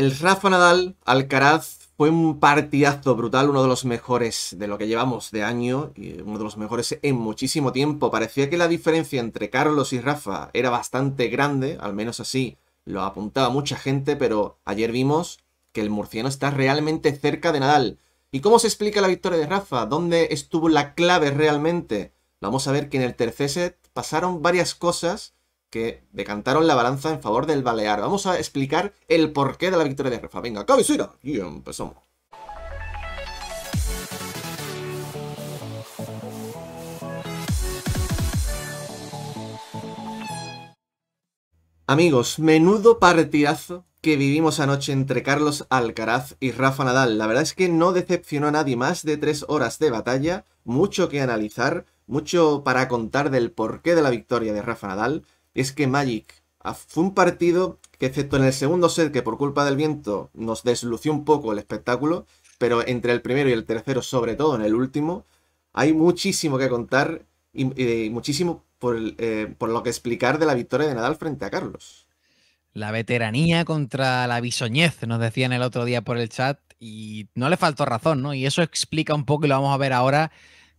El Rafa Nadal Alcaraz fue un partidazo brutal, uno de los mejores de lo que llevamos de año, y uno de los mejores en muchísimo tiempo. Parecía que la diferencia entre Carlos y Rafa era bastante grande, al menos así lo apuntaba mucha gente, pero ayer vimos que el murciano está realmente cerca de Nadal. ¿Y cómo se explica la victoria de Rafa? ¿Dónde estuvo la clave realmente? Vamos a ver que en el tercer set pasaron varias cosas que decantaron la balanza en favor del Balear. Vamos a explicar el porqué de la victoria de Rafa. Venga, cabecera, y empezamos. Amigos, menudo partidazo que vivimos anoche entre Carlos Alcaraz y Rafa Nadal. La verdad es que no decepcionó a nadie más de tres horas de batalla, mucho que analizar, mucho para contar del porqué de la victoria de Rafa Nadal es que Magic fue un partido que excepto en el segundo set, que por culpa del viento nos deslució un poco el espectáculo, pero entre el primero y el tercero, sobre todo en el último, hay muchísimo que contar y, muchísimo por, eh, por lo que explicar de la victoria de Nadal frente a Carlos. La veteranía contra la bisoñez, nos decían el otro día por el chat, y no le faltó razón, ¿no? Y eso explica un poco, y lo vamos a ver ahora,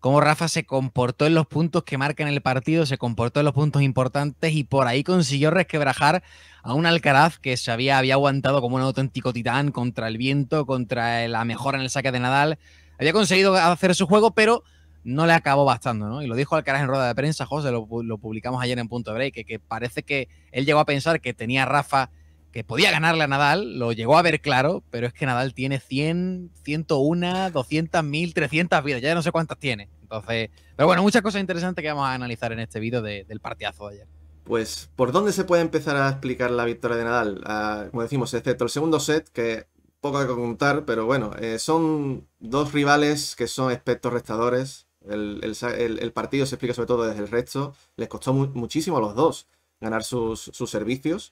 cómo Rafa se comportó en los puntos que marcan el partido, se comportó en los puntos importantes y por ahí consiguió resquebrajar a un Alcaraz que se había, aguantado como un auténtico titán contra el viento, contra la mejora en el saque de Nadal. Había conseguido hacer su juego, pero no le acabó bastando, ¿no? Y lo dijo Alcaraz en rueda de prensa, José, lo, publicamos ayer en Punto Break, que, que parece que él llegó a pensar que tenía Rafa que podía ganarle a Nadal, lo llegó a ver claro, pero es que Nadal tiene 100, 101, 200, 1000, 300 vidas, ya no sé cuántas tiene. Entonces, pero bueno, muchas cosas interesantes que vamos a analizar en este vídeo del partidazo de ayer. Pues, ¿por dónde se puede empezar a explicar la victoria de Nadal? Ah, como decimos, excepto el segundo set, que poco hay que contar, pero bueno, eh, son dos rivales que son expertos restadores. El, partido se explica sobre todo desde el resto. Les costó muchísimo a los dos ganar sus, sus servicios.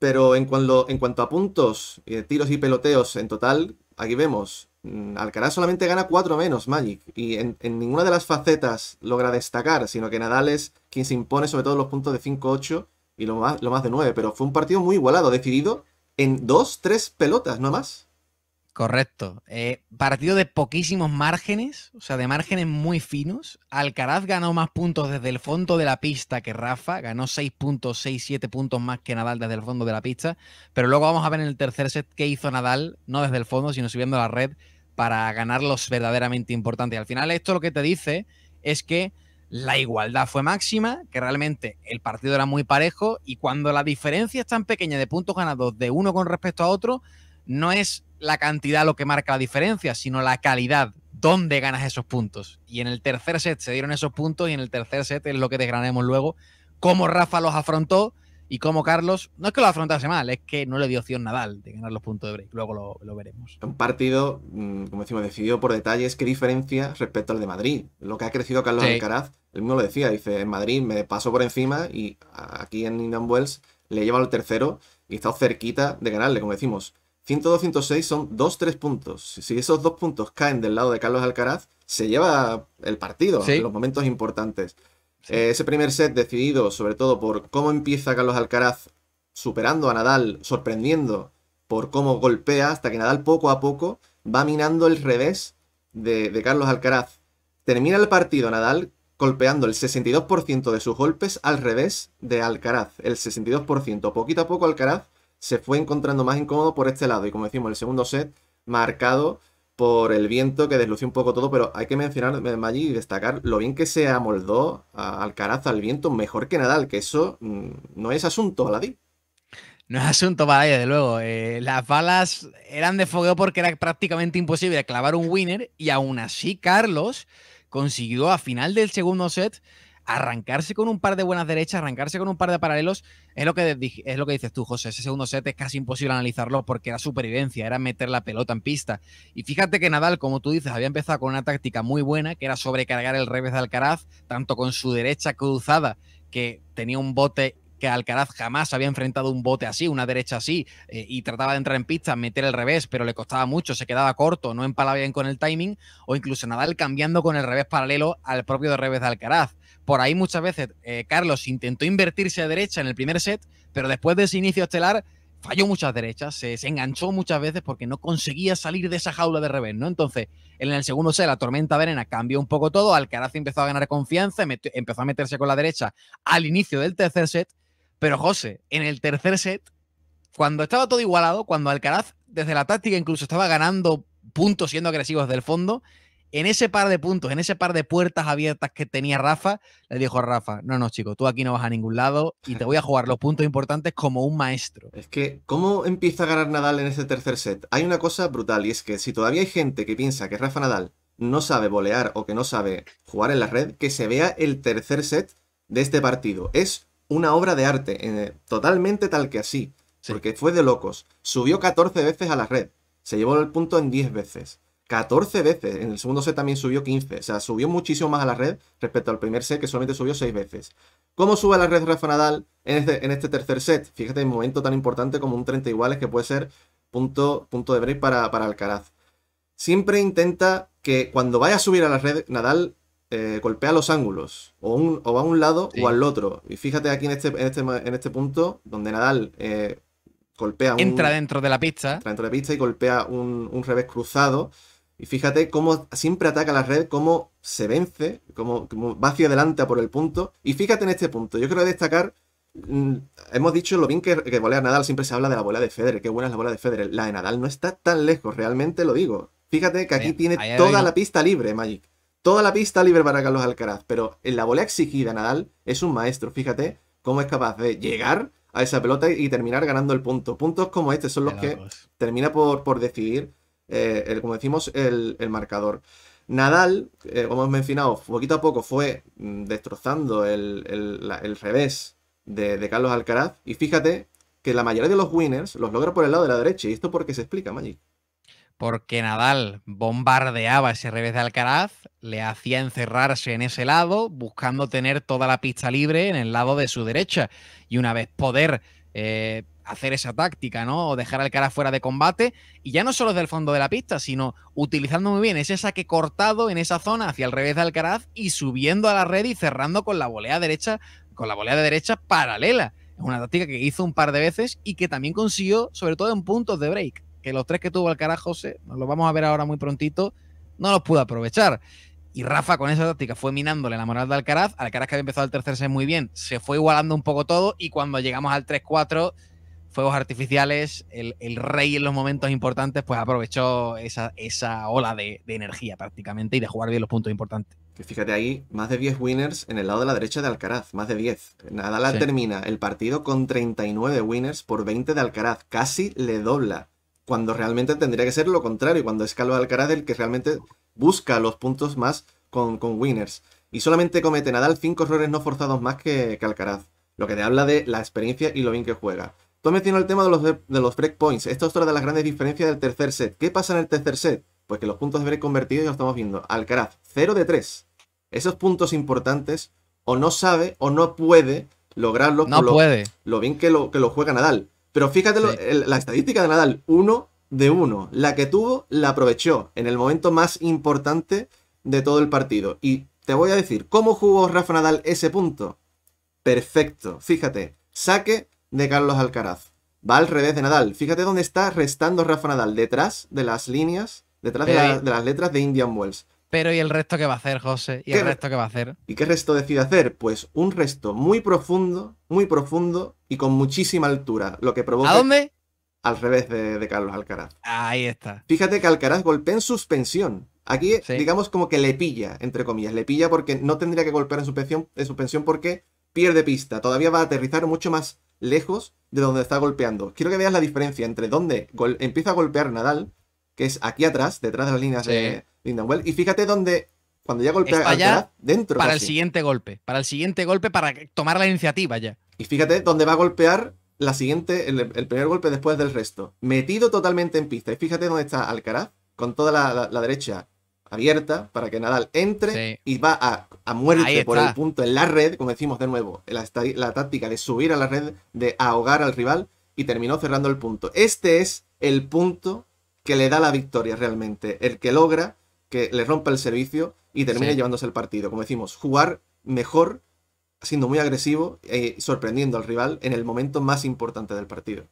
Pero en cuanto, en cuanto a puntos, eh, tiros y peloteos en total, aquí vemos, mm, Alcaraz solamente gana 4 menos Magic y en, ninguna de las facetas logra destacar, sino que Nadal es quien se impone sobre todo los puntos de 5-8 y lo más, lo más de 9, pero fue un partido muy igualado, decidido en 2-3 pelotas, no más. Correcto. Eh, partido de poquísimos márgenes, o sea, de márgenes muy finos. Alcaraz ganó más puntos desde el fondo de la pista que Rafa, ganó 6 puntos, 6, 7 puntos más que Nadal desde el fondo de la pista, pero luego vamos a ver en el tercer set qué hizo Nadal, no desde el fondo, sino subiendo la red para ganar los verdaderamente importantes. Al final esto lo que te dice es que la igualdad fue máxima, que realmente el partido era muy parejo y cuando la diferencia es tan pequeña de puntos ganados de uno con respecto a otro, no es la cantidad lo que marca la diferencia, sino la calidad, dónde ganas esos puntos. Y en el tercer set se dieron esos puntos y en el tercer set es lo que desgranaremos luego, cómo Rafa los afrontó y cómo Carlos, no es que lo afrontase mal, es que no le dio opción Nadal de ganar los puntos de break, luego lo, veremos. Un partido, mm, como decimos, decidido por detalles, qué diferencia respecto al de Madrid, lo que ha crecido Carlos Alcaraz, él mismo lo decía, dice, en Madrid me paso por encima y aquí en Indian Wells le lleva el tercero y está cerquita de ganarle, como decimos. 102-106 son 2-3 puntos. Si esos dos puntos caen del lado de Carlos Alcaraz, se lleva el partido en los momentos importantes. Eh, ese primer set decidido sobre todo por cómo empieza Carlos Alcaraz superando a Nadal, sorprendiendo por cómo golpea, hasta que Nadal poco a poco va minando el revés de, de Carlos Alcaraz. Termina el partido Nadal golpeando el 62% de sus golpes al revés de Alcaraz. El 62%. Poquito a poco Alcaraz se fue encontrando más incómodo por este lado. Y como decimos, el segundo set marcado por el viento que deslució un poco todo, pero hay que mencionar, eh, Maggi, y destacar lo bien que se amoldó al Alcaraz al viento, mejor que Nadal, que eso mm, no es asunto, Aladí. No es asunto para de luego. Eh, las balas eran de fogueo porque era prácticamente imposible clavar un winner y aún así Carlos consiguió a final del segundo set arrancarse con un par de buenas derechas, arrancarse con un par de paralelos, es lo que, es lo que dices tú, José. Ese segundo set es casi imposible analizarlo porque era supervivencia, era meter la pelota en pista. Y fíjate que Nadal, como tú dices, había empezado con una táctica muy buena, que era sobrecargar el revés de Alcaraz, tanto con su derecha cruzada, que tenía un bote que Alcaraz jamás había enfrentado un bote así, una derecha así, eh, y trataba de entrar en pista, meter el revés, pero le costaba mucho, se quedaba corto, no empalaba bien con el timing, o incluso Nadal cambiando con el revés paralelo al propio de revés de Alcaraz por ahí muchas veces eh, Carlos intentó invertirse a derecha en el primer set, pero después de ese inicio estelar falló muchas derechas, se, enganchó muchas veces porque no conseguía salir de esa jaula de revés, ¿no? Entonces, en el segundo set, la tormenta arena cambió un poco todo, Alcaraz empezó a ganar confianza, empezó a meterse con la derecha al inicio del tercer set, pero José, en el tercer set, cuando estaba todo igualado, cuando Alcaraz, desde la táctica incluso, estaba ganando puntos siendo agresivos del fondo, en ese par de puntos, en ese par de puertas abiertas que tenía Rafa, le dijo a Rafa, no, no, chico, tú aquí no vas a ningún lado y te voy a jugar los puntos importantes como un maestro. Es que, ¿cómo empieza a ganar Nadal en ese tercer set? Hay una cosa brutal y es que si todavía hay gente que piensa que Rafa Nadal no sabe volear o que no sabe jugar en la red, que se vea el tercer set de este partido. Es una obra de arte, eh, totalmente tal que así, porque fue de locos. Subió 14 veces a la red, se llevó el punto en 10 veces. 14 veces. En el segundo set también subió 15. O sea, subió muchísimo más a la red respecto al primer set, que solamente subió 6 veces. ¿Cómo sube a la red Rafa Nadal en este, este tercer set? Fíjate en un momento tan importante como un 30 iguales que puede ser punto, punto de break para, para Alcaraz. Siempre intenta que cuando vaya a subir a la red, Nadal eh, golpea los ángulos, o, va a un lado o al otro. Y fíjate aquí en este, en este, este punto, donde Nadal eh, golpea Entra dentro de la pista. Entra dentro de la pista y golpea un, un revés cruzado. Y fíjate cómo siempre ataca la red, cómo se vence, cómo, va hacia adelante por el punto. Y fíjate en este punto, yo creo destacar mm, hemos dicho lo bien que, que, volea Nadal, siempre se habla de la bola de Federer, qué buena es la bola de Federer. La de Nadal no está tan lejos, realmente lo digo. Fíjate que aquí tiene toda la pista libre, Magic. Toda la pista libre para Carlos Alcaraz, pero en la bola exigida Nadal es un maestro, fíjate cómo es capaz de llegar a esa pelota y terminar ganando el punto. Puntos como este son los que termina por, por decidir eh, como decimos, el, marcador. Nadal, eh, como hemos mencionado, poquito a poco fue mm, destrozando el, revés de, de, Carlos Alcaraz. Y fíjate que la mayoría de los winners los logra por el lado de la derecha. ¿Y esto por qué se explica, Magic? Porque Nadal bombardeaba ese revés de Alcaraz, le hacía encerrarse en ese lado, buscando tener toda la pista libre en el lado de su derecha. Y una vez poder eh, hacer esa táctica, ¿no? O dejar al cara fuera de combate. Y ya no solo desde el fondo de la pista, sino utilizando muy bien ese saque cortado en esa zona hacia el revés de Alcaraz y subiendo a la red y cerrando con la volea derecha, con la volea de derecha paralela. Es una táctica que hizo un par de veces y que también consiguió, sobre todo en puntos de break. Que los tres que tuvo Alcaraz, José, nos lo vamos a ver ahora muy prontito, no los pudo aprovechar. Y Rafa con esa táctica fue minándole la moral de Alcaraz. Alcaraz que había empezado el tercer muy bien, se fue igualando un poco todo y cuando llegamos al 3-4, fuegos artificiales, el, rey en los momentos importantes, pues aprovechó esa, esa ola de, energía prácticamente y de jugar bien los puntos importantes. Que fíjate ahí, más de 10 winners en el lado de la derecha de Alcaraz, más de 10. Nadal termina el partido con 39 winners por 20 de Alcaraz, casi le dobla, cuando realmente tendría que ser lo contrario, cuando es Alcaraz el que realmente busca los puntos más con, con winners. Y solamente comete Nadal 5 errores no forzados más que, Alcaraz. Lo que te habla de la experiencia y lo bien que juega. Tú mencionado el tema de los, de, los breakpoints. Esto es otra de las grandes diferencias del tercer set. ¿Qué pasa en el tercer set? Pues que los puntos de break convertidos ya lo estamos viendo. Alcaraz, 0 de 3. Esos puntos importantes o no sabe o no puede lograrlo. No puede. Lo, bien que lo, que lo juega Nadal. Pero fíjate la estadística de Nadal. 1 de uno. La que tuvo, la aprovechó en el momento más importante de todo el partido. Y te voy a decir, ¿cómo jugó Rafa Nadal ese punto? Perfecto. Fíjate, saque de Carlos Alcaraz. Va al revés de Nadal. Fíjate dónde está restando Rafa Nadal, detrás de las líneas, detrás de, las letras de Indian Wells. Pero ¿y el resto que va a hacer, José? ¿Y el resto que va a hacer? ¿Y qué resto decide hacer? Pues un resto muy profundo, muy profundo y con muchísima altura. Lo que provoca... ¿A dónde? al revés de, Carlos Alcaraz. Ahí está. Fíjate que Alcaraz golpea en suspensión. Aquí, digamos, como que le pilla, entre comillas, le pilla porque no tendría que golpear en suspensión, en suspensión porque pierde pista. Todavía va a aterrizar mucho más lejos de donde está golpeando. Quiero que veas la diferencia entre donde empieza a golpear Nadal, que es aquí atrás, detrás de las líneas de Lindenwell, y fíjate dónde cuando ya golpea allá dentro. Para el siguiente golpe, para el siguiente golpe, para tomar la iniciativa ya. Y fíjate dónde va a golpear la siguiente, el, primer golpe después del resto. Metido totalmente en pista. Y fíjate dónde está Alcaraz, con toda la, derecha abierta para que Nadal entre y va a, a muerte por el punto en la red, como decimos de nuevo, la, táctica de subir a la red, de ahogar al rival y terminó cerrando el punto. Este es el punto que le da la victoria realmente, el que logra que le rompa el servicio y termine llevándose el partido. Como decimos, jugar mejor siendo muy agresivo y eh, sorprendiendo al rival en el momento más importante del partido.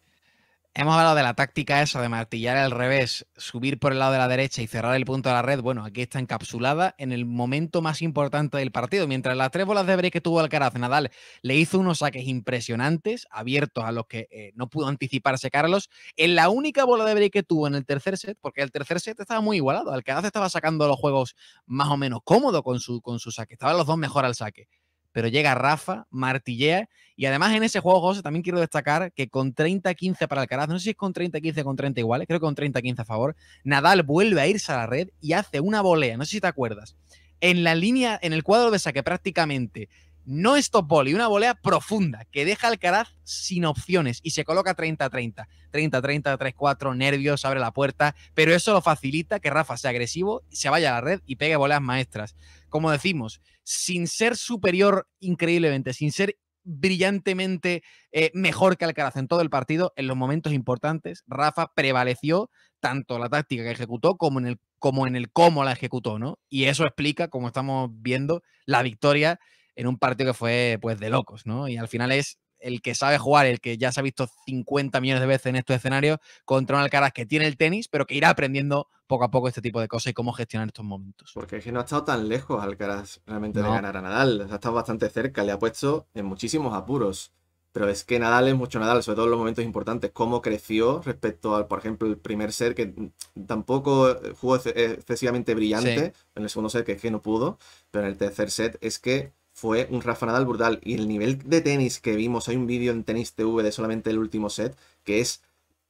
Hemos hablado de la táctica esa de martillar al revés, subir por el lado de la derecha y cerrar el punto de la red. Bueno, aquí está encapsulada en el momento más importante del partido. Mientras las tres bolas de break que tuvo Alcaraz, Nadal le hizo unos saques impresionantes, abiertos a los que eh, no pudo anticiparse Carlos. En la única bola de break que tuvo en el tercer set, porque el tercer set estaba muy igualado, Alcaraz estaba sacando los juegos más o menos cómodo con su, con su saque, estaban los dos mejor al saque pero llega Rafa, martillea. Y además en ese juego, José, también quiero destacar que con 30-15 para Alcaraz, no sé si es con 30-15 con 30 iguales, creo que con 30-15 a favor, Nadal vuelve a irse a la red y hace una volea, no sé si te acuerdas. En la línea, en el cuadro de saque prácticamente no stop y una volea profunda que deja al Alcaraz sin opciones y se coloca 30-30, 30-30, 3-4, nervios, abre la puerta, pero eso lo facilita que Rafa sea agresivo, se vaya a la red y pegue voleas maestras. Como decimos, sin ser superior increíblemente, sin ser brillantemente eh, mejor que Alcaraz en todo el partido, en los momentos importantes, Rafa prevaleció tanto la táctica que ejecutó como en el como en el cómo la ejecutó, ¿no? Y eso explica, como estamos viendo, la victoria en un partido que fue pues de locos, ¿no? Y al final es el que sabe jugar, el que ya se ha visto 50 millones de veces en estos escenarios, contra un Alcaraz que tiene el tenis, pero que irá aprendiendo poco a poco este tipo de cosas y cómo gestionar estos momentos. Porque es que no ha estado tan lejos Alcaraz realmente de ganar a Nadal, ha estado bastante cerca, le ha puesto en muchísimos apuros. Pero es que Nadal es mucho Nadal, sobre todo en los momentos importantes, cómo creció respecto al, por ejemplo, el primer set, que tampoco jugó excesivamente brillante, en el segundo set que es que no pudo, pero en el tercer set es que fue un Rafa Nadal brutal. Y el nivel de tenis que vimos, hay un vídeo en Tenis TV de solamente el último set, que es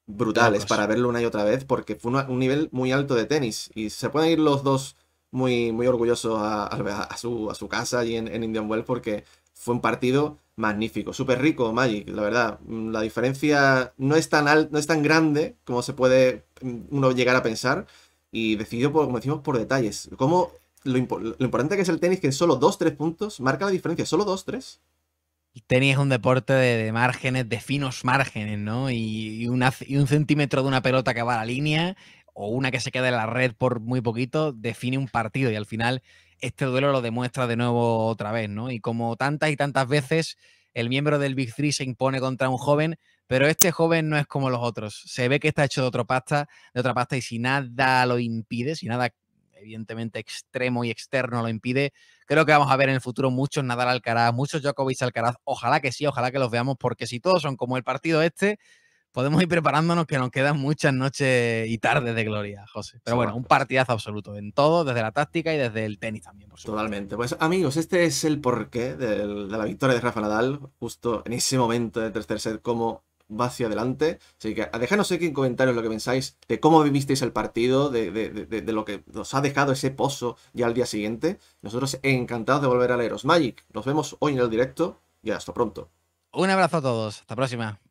brutal, es para verlo una y otra vez, porque fue un nivel muy alto de tenis. Y se pueden ir los dos muy, muy orgullosos a, su, a su, casa y en, Indian Wells, porque fue un partido magnífico, súper rico Magic, la verdad. Mm, la diferencia no es tan no es tan grande como se puede mm, uno llegar a pensar. Y decidió por, como decimos, por detalles. cómo lo, importante que es el tenis, que solo 2-3 puntos marca la diferencia, solo 2-3. El tenis es un deporte de, márgenes, de finos márgenes, ¿no? Y, un centímetro de una pelota que va a la línea o una que se queda en la red por muy poquito define un partido y al final este duelo lo demuestra de nuevo otra vez, ¿no? Y como tantas y tantas veces el miembro del Big Three se impone contra un joven, pero este joven no es como los otros. Se ve que está hecho de, pasta, de otra pasta y si nada lo impide, si nada evidentemente extremo y externo lo impide. Creo que vamos a ver en el futuro muchos Nadal Alcaraz, muchos Djokovic Alcaraz. Ojalá que sí, ojalá que los veamos, porque si todos son como el partido este, podemos ir preparándonos que nos quedan muchas noches y tardes de gloria, José. Pero bueno, un partidazo absoluto en todo, desde la táctica y desde el tenis también, por supuesto. Totalmente. Pues amigos, este es el porqué de la victoria de Rafa Nadal, justo en ese momento de tercer set, como va hacia adelante. Así que dejadnos aquí en comentarios lo que pensáis de cómo vivisteis el partido, de, de, lo que nos ha dejado ese pozo ya al día siguiente. Nosotros encantados de volver a leeros Magic. Nos vemos hoy en el directo y hasta pronto. Un abrazo a todos. Hasta la próxima.